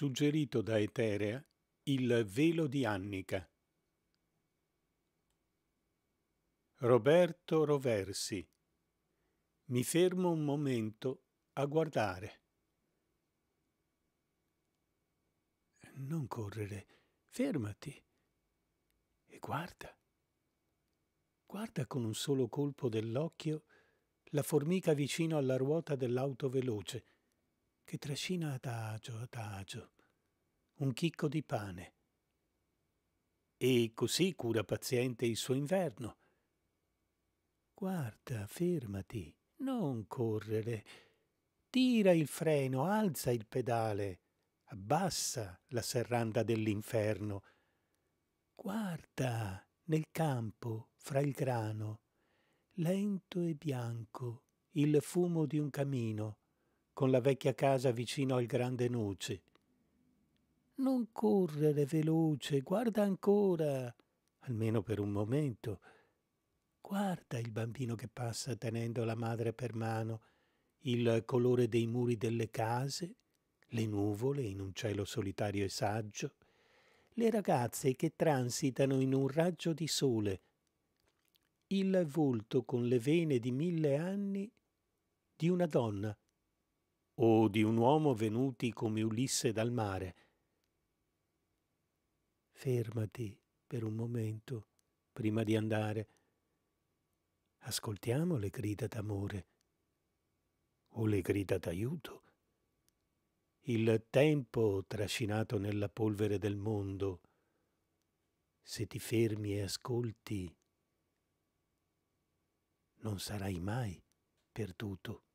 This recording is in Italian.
suggerito da Eterea il velo di Annica. Roberto Roversi. Mi fermo un momento a guardare. Non correre, fermati e guarda. Guarda con un solo colpo dell'occhio la formica vicino alla ruota dell'auto veloce che trascina adagio adagio un chicco di pane. E così cura paziente il suo inverno. Guarda, fermati, non correre. Tira il freno, alza il pedale, abbassa la serranda dell'inferno. Guarda nel campo, fra il grano, lento e bianco, il fumo di un camino con la vecchia casa vicino al grande noce. Non correre veloce, guarda ancora, almeno per un momento. Guarda il bambino che passa tenendo la madre per mano, il colore dei muri delle case, le nuvole in un cielo solitario e saggio, le ragazze che transitano in un raggio di sole, il volto con le vene di mille anni di una donna o di un uomo venuti come Ulisse dal mare. Fermati per un momento prima di andare. Ascoltiamo le grida d'amore o le grida d'aiuto. Il tempo trascinato nella polvere del mondo. Se ti fermi e ascolti, non sarai mai perduto.